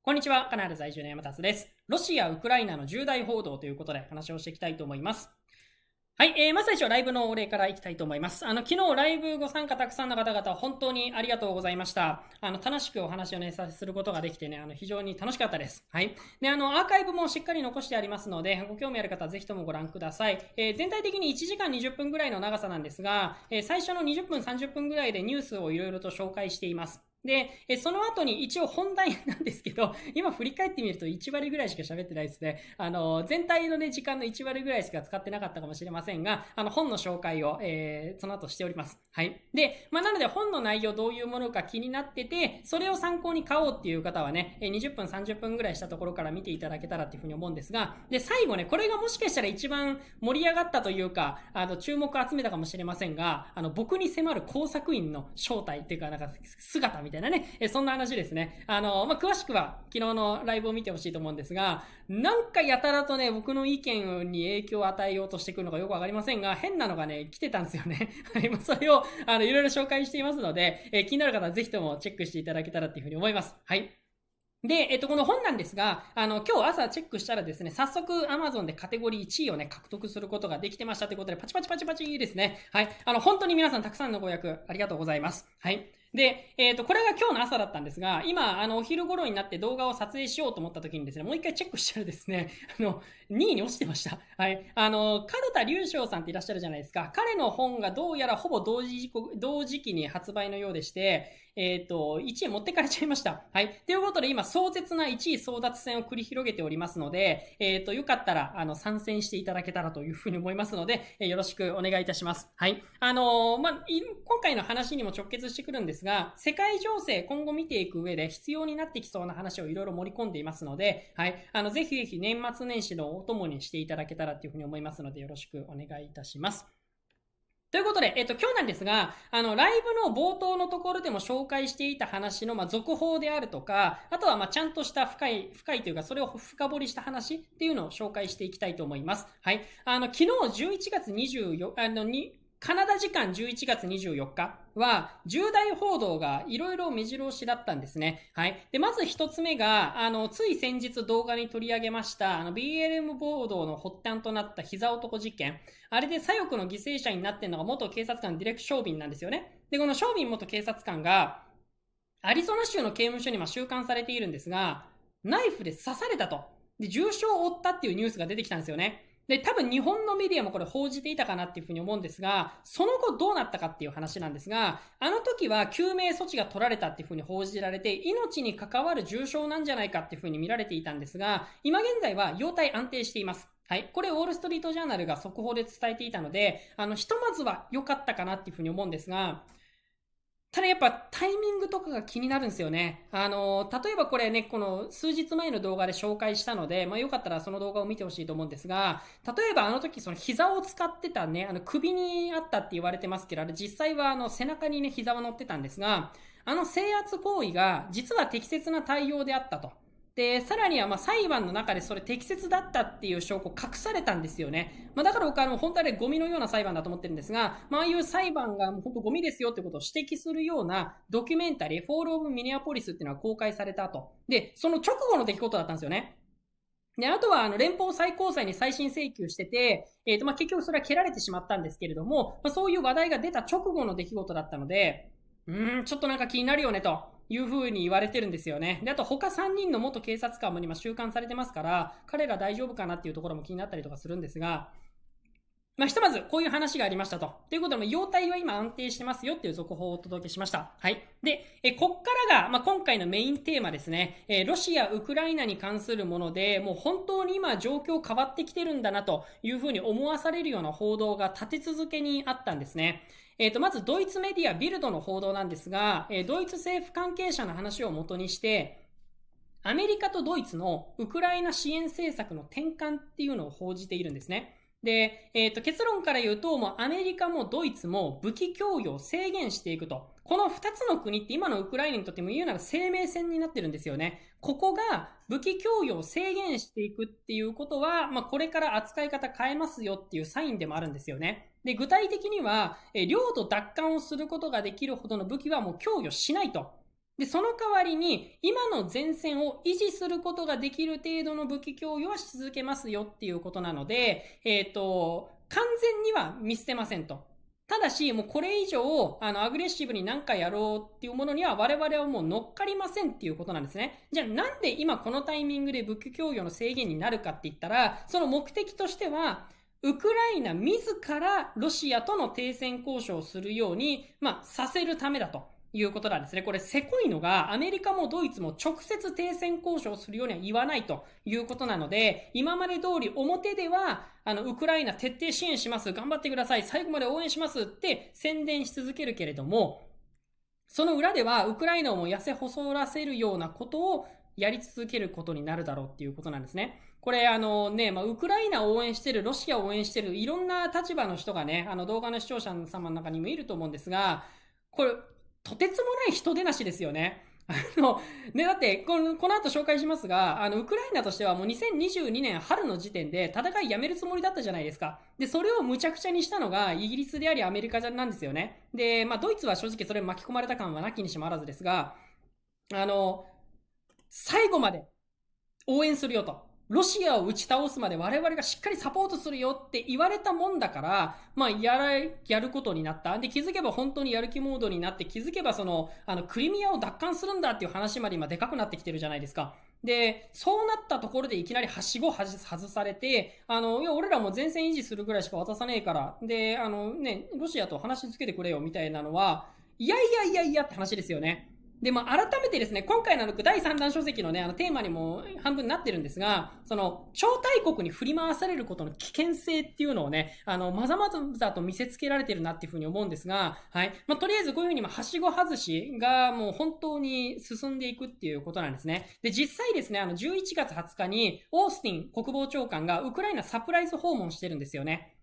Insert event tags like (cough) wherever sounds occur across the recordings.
こんにちは、カナダ在住の山達です。ロシア、ウクライナの重大報道ということで話をしていきたいと思います。はい、えー、まず最初はライブのお礼からいきたいと思います。あの、昨日ライブご参加たくさんの方々、本当にありがとうございました。あの、楽しくお話をね、さすることができてね、あの、非常に楽しかったです。はい。で、あの、アーカイブもしっかり残してありますので、ご興味ある方はぜひともご覧ください。えー、全体的に1時間20分ぐらいの長さなんですが、えー、最初の20分、30分ぐらいでニュースをいろいろと紹介しています。で、えその後に一応本題なんですけど、今振り返ってみると1割ぐらいしか喋ってないですね。あの、全体のね、時間の1割ぐらいしか使ってなかったかもしれませんが、あの、本の紹介を、えー、その後しております。はい。で、まあ、なので本の内容どういうものか気になってて、それを参考に買おうっていう方はね、20分、30分ぐらいしたところから見ていただけたらっていうふうに思うんですが、で、最後ね、これがもしかしたら一番盛り上がったというか、あの、注目を集めたかもしれませんが、あの、僕に迫る工作員の正体っていうか、なんか、姿みたいないなね、えそんな話ですね。あの、まあ、詳しくは昨日のライブを見てほしいと思うんですが、なんかやたらとね、僕の意見に影響を与えようとしてくるのかよくわかりませんが、変なのがね、来てたんですよね。は (laughs) い、それを、あの、いろいろ紹介していますので、え気になる方はぜひともチェックしていただけたらっていうふうに思います。はい。で、えっと、この本なんですが、あの、今日朝チェックしたらですね、早速 Amazon でカテゴリー1位をね、獲得することができてましたということで、パチパチパチパチですね。はい。あの、本当に皆さんたくさんのご予約ありがとうございます。はい。で、えっ、ー、と、これが今日の朝だったんですが、今、あの、お昼頃になって動画を撮影しようと思った時にですね、もう一回チェックしたらですね、(laughs) あの、2位に落ちてました。はい。あの、角田隆翔さんっていらっしゃるじゃないですか。彼の本がどうやらほぼ同時同時期に発売のようでして、えっ、ー、と、1位持ってかれちゃいました。はい。ということで、今、壮絶な1位争奪戦を繰り広げておりますので、えっ、ー、と、よかったら、あの、参戦していただけたらというふうに思いますので、えよろしくお願いいたします。はい。あのまあ、今回の話にも直結してくるんですですが、世界情勢今後見ていく上で必要になってきそうな話をいろいろ盛り込んでいますので、はい。あの、ぜひぜひ年末年始のお供にしていただけたらというふうに思いますので、よろしくお願いいたします。ということで、えっと、今日なんですが、あの、ライブの冒頭のところでも紹介していた話の、まあ、続報であるとか、あとは、まちゃんとした深い、深いというか、それを深掘りした話っていうのを紹介していきたいと思います。はい。あの、昨日11月24、あの、カナダ時間11月24日は、重大報道がいろいろ目白押しだったんですね。はい。で、まず一つ目が、あの、つい先日動画に取り上げました、あの、BLM 暴動の発端となった膝男事件。あれで左翼の犠牲者になってんのが元警察官ディレク・ショービンなんですよね。で、このショービン元警察官が、アリゾナ州の刑務所に収監されているんですが、ナイフで刺されたと。で、重傷を負ったっていうニュースが出てきたんですよね。で、多分日本のメディアもこれ報じていたかなっていうふうに思うんですが、その後どうなったかっていう話なんですが、あの時は救命措置が取られたっていうふうに報じられて、命に関わる重症なんじゃないかっていうふうに見られていたんですが、今現在は容体安定しています。はい。これ、ウォールストリートジャーナルが速報で伝えていたので、あの、ひとまずは良かったかなっていうふうに思うんですが、ただやっぱタイミングとかが気になるんですよね。あの、例えばこれね、この数日前の動画で紹介したので、まあよかったらその動画を見てほしいと思うんですが、例えばあの時その膝を使ってたね、あの首にあったって言われてますけど、あれ実際はあの背中にね、膝は乗ってたんですが、あの制圧行為が実は適切な対応であったと。で、さらにはま裁判の中でそれ適切だったっていう証拠隠されたんですよね。まあ、だから僕はあの本当はね、ゴミのような裁判だと思ってるんですが、まああいう裁判がもう本当ゴミですよってことを指摘するようなドキュメンタリー、フォール・オブ・ミネアポリスっていうのは公開されたと。で、その直後の出来事だったんですよね。で、あとは、あの、連邦最高裁に再審請求してて、えっ、ー、と、ま結局それは蹴られてしまったんですけれども、まあ、そういう話題が出た直後の出来事だったので、うーん、ちょっとなんか気になるよねと。いうふうに言われてるんですよね。で、あと他3人の元警察官も今収監されてますから、彼ら大丈夫かなっていうところも気になったりとかするんですが、まあ、ひとまず、こういう話がありましたと。ということで、容体は今安定してますよっていう続報をお届けしました。はい。で、え、こっからが、まあ、今回のメインテーマですね。え、ロシア、ウクライナに関するもので、もう本当に今状況変わってきてるんだなというふうに思わされるような報道が立て続けにあったんですね。えー、と、まずドイツメディアビルドの報道なんですが、えー、ドイツ政府関係者の話を元にして、アメリカとドイツのウクライナ支援政策の転換っていうのを報じているんですね。で、えっ、ー、と、結論から言うと、もうアメリカもドイツも武器供与を制限していくと。この二つの国って今のウクライナにとっても言うなら生命線になってるんですよね。ここが武器供与を制限していくっていうことは、まあ、これから扱い方変えますよっていうサインでもあるんですよね。で、具体的には、え領土奪還をすることができるほどの武器はもう供与しないと。で、その代わりに、今の前線を維持することができる程度の武器供与はし続けますよっていうことなので、えっ、ー、と、完全には見捨てませんと。ただし、もうこれ以上、あの、アグレッシブに何かやろうっていうものには我々はもう乗っかりませんっていうことなんですね。じゃあなんで今このタイミングで武器供与の制限になるかって言ったら、その目的としては、ウクライナ自らロシアとの停戦交渉をするように、まあ、させるためだと。いうことなんですね。これ、せこいのが、アメリカもドイツも直接停戦交渉するようには言わないということなので、今まで通り表では、あの、ウクライナ徹底支援します、頑張ってください、最後まで応援しますって宣伝し続けるけれども、その裏では、ウクライナをも痩せ細らせるようなことをやり続けることになるだろうっていうことなんですね。これ、あのね、まあ、ウクライナを応援してる、ロシアを応援してる、いろんな立場の人がね、あの動画の視聴者様の中にもいると思うんですが、これ、とてつもない人出なしですよね。(laughs) あの、ね、だって、この、この後紹介しますが、あの、ウクライナとしてはもう2022年春の時点で戦いやめるつもりだったじゃないですか。で、それを無茶苦茶にしたのがイギリスでありアメリカなんですよね。で、まあ、ドイツは正直それ巻き込まれた感はなきにしもあらずですが、あの、最後まで応援するよと。ロシアを打ち倒すまで我々がしっかりサポートするよって言われたもんだから、まあ、やら、やることになった。で、気づけば本当にやる気モードになって、気づけばその、あの、クリミアを奪還するんだっていう話まで今でかくなってきてるじゃないですか。で、そうなったところでいきなりはしご外されて、あの、いや、俺らも前線維持するぐらいしか渡さねえから、で、あのね、ロシアと話しつけてくれよみたいなのは、いやいやいやいやって話ですよね。で、まあ、改めてですね、今回の第3弾書籍のね、あのテーマにも半分になってるんですが、その、超大国に振り回されることの危険性っていうのをね、あの、まざまざと見せつけられてるなっていうふうに思うんですが、はい。まあ、とりあえずこういうふうに、まあ、はしご外しがもう本当に進んでいくっていうことなんですね。で、実際ですね、あの、11月20日に、オースティン国防長官がウクライナサプライズ訪問してるんですよね。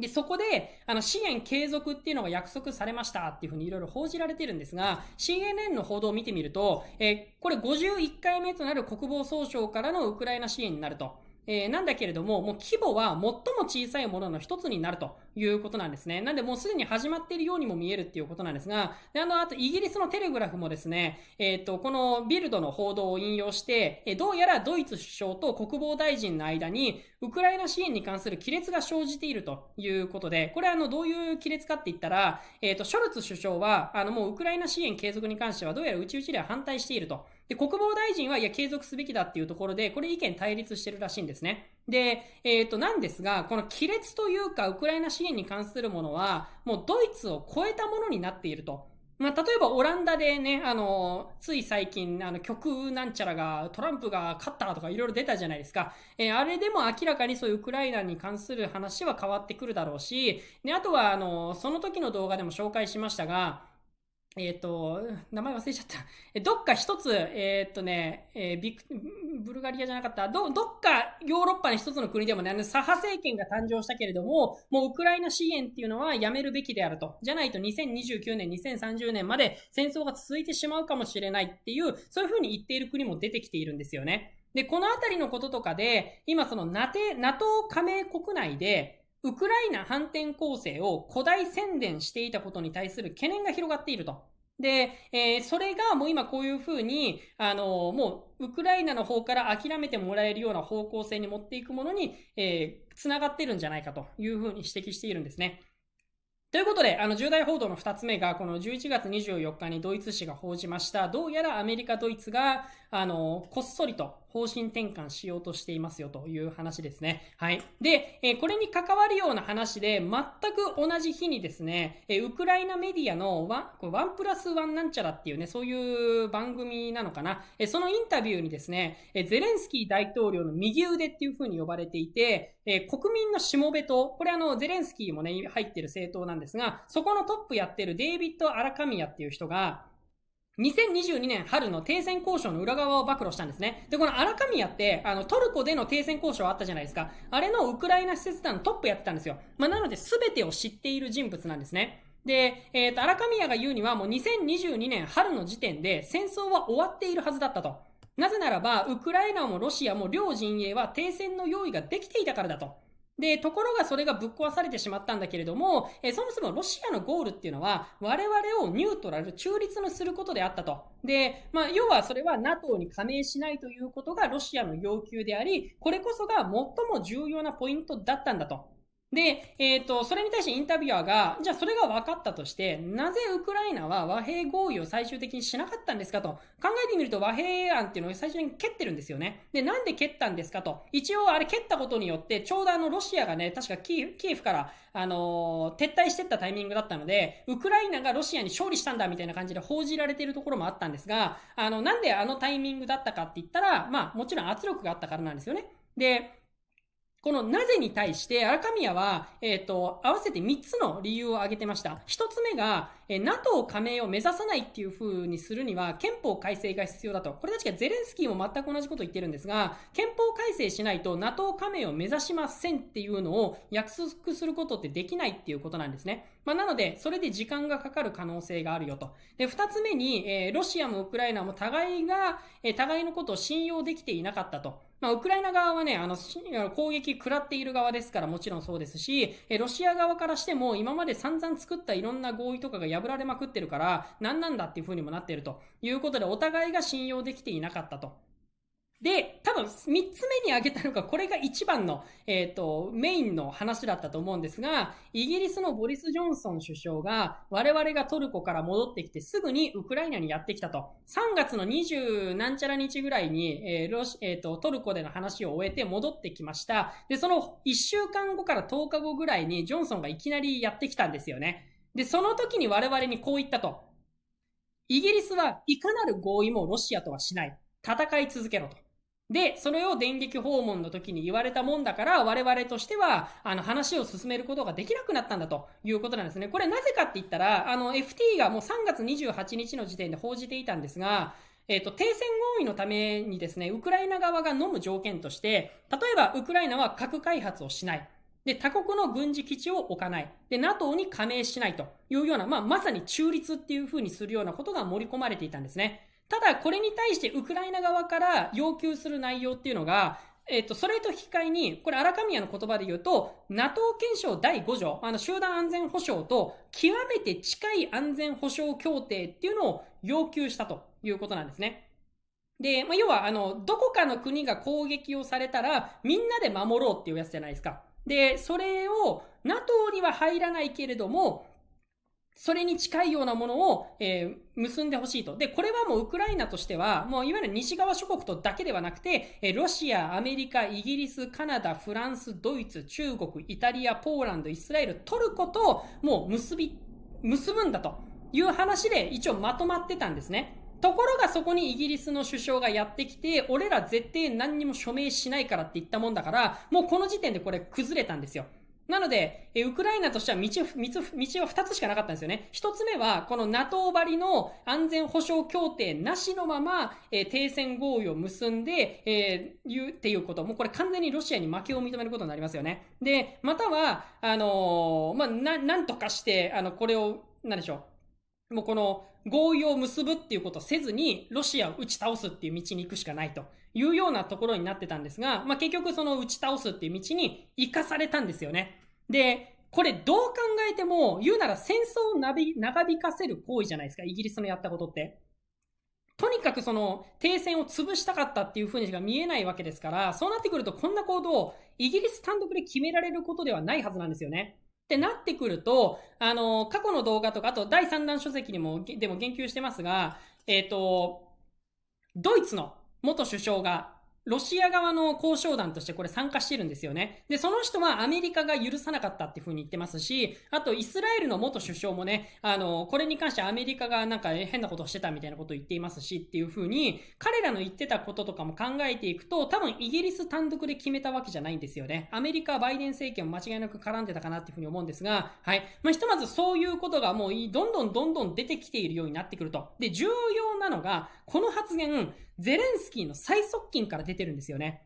で、そこで、あの、支援継続っていうのが約束されましたっていうふうにいろいろ報じられてるんですが、CNN の報道を見てみると、えー、これ51回目となる国防総省からのウクライナ支援になると。えー、なんだけれども、もう規模は最も小さいものの一つになるということなんですね。なんでもうすでに始まっているようにも見えるっていうことなんですが、であの、あとイギリスのテレグラフもですね、えっ、ー、と、このビルドの報道を引用して、えどうやらドイツ首相と国防大臣の間に、ウクライナ支援に関する亀裂が生じているということで、これあの、どういう亀裂かって言ったら、えっ、ー、と、ショルツ首相は、あの、もうウクライナ支援継続に関しては、どうやら内々ちでは反対していると。で、国防大臣は、いや、継続すべきだっていうところで、これ意見対立してるらしいんですね。で、えっ、ー、と、なんですが、この亀裂というか、ウクライナ支援に関するものは、もうドイツを超えたものになっていると。まあ、例えばオランダでね、あの、つい最近、あの、極なんちゃらが、トランプが勝ったとかいろいろ出たじゃないですか。えー、あれでも明らかにそういうウクライナに関する話は変わってくるだろうし、で、あとは、あの、その時の動画でも紹介しましたが、えっ、ー、と、名前忘れちゃった。(laughs) えどっか一つ、えっ、ー、とね、えー、ビク、ブルガリアじゃなかった、ど、どっかヨーロッパの一つの国でもね、左派政権が誕生したけれども、もうウクライナ支援っていうのはやめるべきであると。じゃないと2029年、2030年まで戦争が続いてしまうかもしれないっていう、そういうふうに言っている国も出てきているんですよね。で、このあたりのこととかで、今その n a NATO 加盟国内で、ウクライナ反転攻勢を古代宣伝していたことに対する懸念が広がっていると。で、えー、それがもう今こういうふうに、あのー、もう、ウクライナの方から諦めてもらえるような方向性に持っていくものに、えー、繋がってるんじゃないかというふうに指摘しているんですね。ということで、あの、重大報道の二つ目が、この11月24日にドイツ紙が報じました。どうやらアメリカ、ドイツが、あの、こっそりと方針転換しようとしていますよという話ですね。はい。で、えー、これに関わるような話で、全く同じ日にですね、えー、ウクライナメディアのワン、ワンプラスワンなんちゃらっていうね、そういう番組なのかな。えー、そのインタビューにですね、えゼレンスキー大統領の右腕っていう風に呼ばれていて、え国民のしもべと、これあの、ゼレンスキーもね、入ってる政党なんですが、そこのトップやってるデイビッド・アラカミヤっていう人が、2022年春の停戦交渉の裏側を暴露したんですね。で、この荒神屋って、あの、トルコでの停戦交渉あったじゃないですか。あれのウクライナ使節団のトップやってたんですよ。まあ、なので全てを知っている人物なんですね。で、えっ、ー、と、荒神屋が言うにはもう2022年春の時点で戦争は終わっているはずだったと。なぜならば、ウクライナもロシアも両陣営は停戦の用意ができていたからだと。で、ところがそれがぶっ壊されてしまったんだけれども、えー、そもそもロシアのゴールっていうのは、我々をニュートラル、中立にすることであったと。で、まあ、要はそれは NATO に加盟しないということがロシアの要求であり、これこそが最も重要なポイントだったんだと。で、えっ、ー、と、それに対してインタビュアーが、じゃあそれが分かったとして、なぜウクライナは和平合意を最終的にしなかったんですかと、考えてみると和平案っていうのを最初に蹴ってるんですよね。で、なんで蹴ったんですかと、一応あれ蹴ったことによって、ちょうどあのロシアがね、確かキーフから、あのー、撤退してったタイミングだったので、ウクライナがロシアに勝利したんだみたいな感じで報じられているところもあったんですが、あの、なんであのタイミングだったかって言ったら、まあ、もちろん圧力があったからなんですよね。で、このなぜに対して、アラカミアは、えっ、ー、と、合わせて3つの理由を挙げてました。1つ目が、NATO 加盟を目指さないっていう風にするには、憲法改正が必要だと。これ確かゼレンスキーも全く同じこと言ってるんですが、憲法改正しないと NATO 加盟を目指しませんっていうのを約束することってできないっていうことなんですね。まあ、なので、それで時間がかかる可能性があるよと。で、二つ目に、えー、ロシアもウクライナも互いが、えー、互いのことを信用できていなかったと。まあ、ウクライナ側はね、あの、攻撃食らっている側ですからもちろんそうですし、ロシア側からしても今まで散々作ったいろんな合意とかが破られまくってるから、何なんだっていう風にもなってるということで、お互いが信用できていなかったと。で、多分、3つ目に挙げたのが、これが一番の、えっ、ー、と、メインの話だったと思うんですが、イギリスのボリス・ジョンソン首相が、我々がトルコから戻ってきて、すぐにウクライナにやってきたと。3月の20なんちゃら日ぐらいに、えー、ロシ、えっ、ー、と、トルコでの話を終えて戻ってきました。で、その1週間後から10日後ぐらいに、ジョンソンがいきなりやってきたんですよね。で、その時に我々にこう言ったと。イギリスはいかなる合意もロシアとはしない。戦い続けろと。で、それを電撃訪問の時に言われたもんだから、我々としては、あの、話を進めることができなくなったんだということなんですね。これなぜかって言ったら、あの、FT がもう3月28日の時点で報じていたんですが、えっ、ー、と、停戦合意のためにですね、ウクライナ側が飲む条件として、例えば、ウクライナは核開発をしない。で、他国の軍事基地を置かない。で、NATO に加盟しないというような、まあ、まさに中立っていう風にするようなことが盛り込まれていたんですね。ただ、これに対してウクライナ側から要求する内容っていうのが、えっ、と、それと引き換えに、これ、荒神谷の言葉で言うと、NATO 憲章第5条、あの、集団安全保障と、極めて近い安全保障協定っていうのを要求したということなんですね。で、まあ、要は、あの、どこかの国が攻撃をされたら、みんなで守ろうっていうやつじゃないですか。で、それを NATO には入らないけれども、それに近いようなものを、えー、結んでほしいと。で、これはもうウクライナとしては、もういわゆる西側諸国とだけではなくて、えロシア、アメリカ、イギリス、カナダ、フランス、ドイツ、中国、イタリア、ポーランド、イスラエル、トルコともう結び、結ぶんだという話で一応まとまってたんですね。ところがそこにイギリスの首相がやってきて、俺ら絶対何にも署名しないからって言ったもんだから、もうこの時点でこれ崩れたんですよ。なので、え、ウクライナとしては道、道、道は二つしかなかったんですよね。一つ目は、この NATO 張りの安全保障協定なしのまま、え停戦合意を結んで、えー、言うっていうこと。もうこれ完全にロシアに負けを認めることになりますよね。で、または、あのー、まあ、な、なんとかして、あの、これを、なんでしょう。もうこの合意を結ぶっていうことをせずに、ロシアを打ち倒すっていう道に行くしかないというようなところになってたんですが、まあ、結局その打ち倒すっていう道に生かされたんですよね。で、これどう考えても、言うなら戦争を長引かせる行為じゃないですか、イギリスのやったことって。とにかくその停戦を潰したかったっていうふうにしか見えないわけですから、そうなってくるとこんな行動をイギリス単独で決められることではないはずなんですよね。ってなってくると、あの、過去の動画とか、あと第3弾書籍にも、でも言及してますが、えっ、ー、と、ドイツの元首相がロシア側の交渉団としてこれ参加してるんですよね。で、その人はアメリカが許さなかったっていう風に言ってますし、あとイスラエルの元首相もね、あの、これに関してアメリカがなんか変なことをしてたみたいなことを言っていますしっていう風に、彼らの言ってたこととかも考えていくと、多分イギリス単独で決めたわけじゃないんですよね。アメリカはバイデン政権も間違いなく絡んでたかなっていう風に思うんですが、はい。まあ、ひとまずそういうことがもうどんどんどんどん出てきているようになってくると。で、重要なのが、この発言、ゼレンスキーの最側近から出ててるんですよね。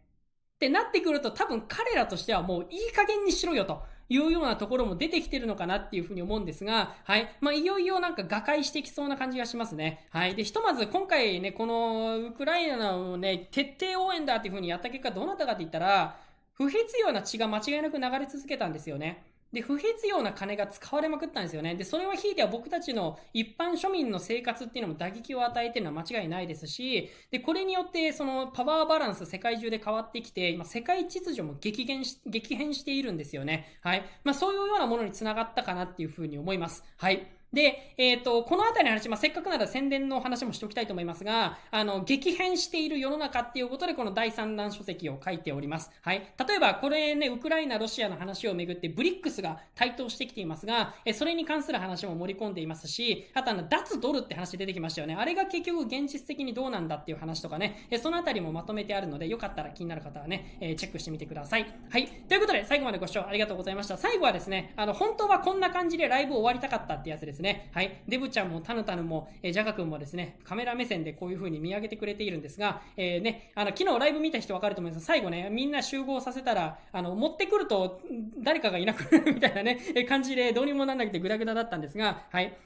ってなってくると多分彼らとしてはもういい加減にしろよというようなところも出てきてるのかなっていうふうに思うんですが、はい。まあ、いよいよなんか瓦解してきそうな感じがしますね。はい。で、ひとまず今回ね、このウクライナのね、徹底応援だっていうふうにやった結果どうなったかって言ったら、不必要な血が間違いなく流れ続けたんですよね。で、不必要な金が使われまくったんですよね。で、それはひいては僕たちの一般庶民の生活っていうのも打撃を与えてるのは間違いないですし、で、これによってそのパワーバランス世界中で変わってきて、今世界秩序も激減し、激変しているんですよね。はい。まあそういうようなものにつながったかなっていうふうに思います。はい。で、えっ、ー、と、このあたりの話、まあ、せっかくなら宣伝の話もしておきたいと思いますが、あの、激変している世の中っていうことで、この第3弾書籍を書いております。はい。例えば、これね、ウクライナ、ロシアの話をめぐって、ブリックスが台頭してきていますが、えそれに関する話も盛り込んでいますし、あとあの、脱ドルって話出てきましたよね。あれが結局現実的にどうなんだっていう話とかね、えそのあたりもまとめてあるので、よかったら気になる方はね、えチェックしてみてください。はい。ということで、最後までご視聴ありがとうございました。最後はですね、あの、本当はこんな感じでライブを終わりたかったってやつですね。ですね。はい。デブちゃんもタヌタヌも、えー、ジャガ君もですね、カメラ目線でこういう風に見上げてくれているんですが、えー、ね、あの、昨日ライブ見た人わかると思います。最後ね、みんな集合させたら、あの、持ってくると、誰かがいなくなるみたいなね、え感じでどうにもなんなくてグダグダだったんですが、はい。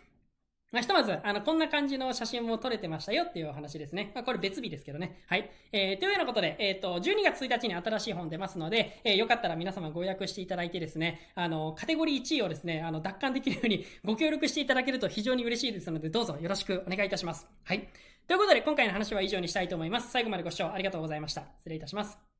まあ、ひとまず、あの、こんな感じの写真も撮れてましたよっていうお話ですね。まあ、これ別日ですけどね。はい。えー、というようなことで、えっ、ー、と、12月1日に新しい本出ますので、えー、よかったら皆様ご予約していただいてですね、あの、カテゴリー1位をですね、あの、奪還できるように (laughs) ご協力していただけると非常に嬉しいですので、どうぞよろしくお願いいたします。はい。ということで、今回の話は以上にしたいと思います。最後までご視聴ありがとうございました。失礼いたします。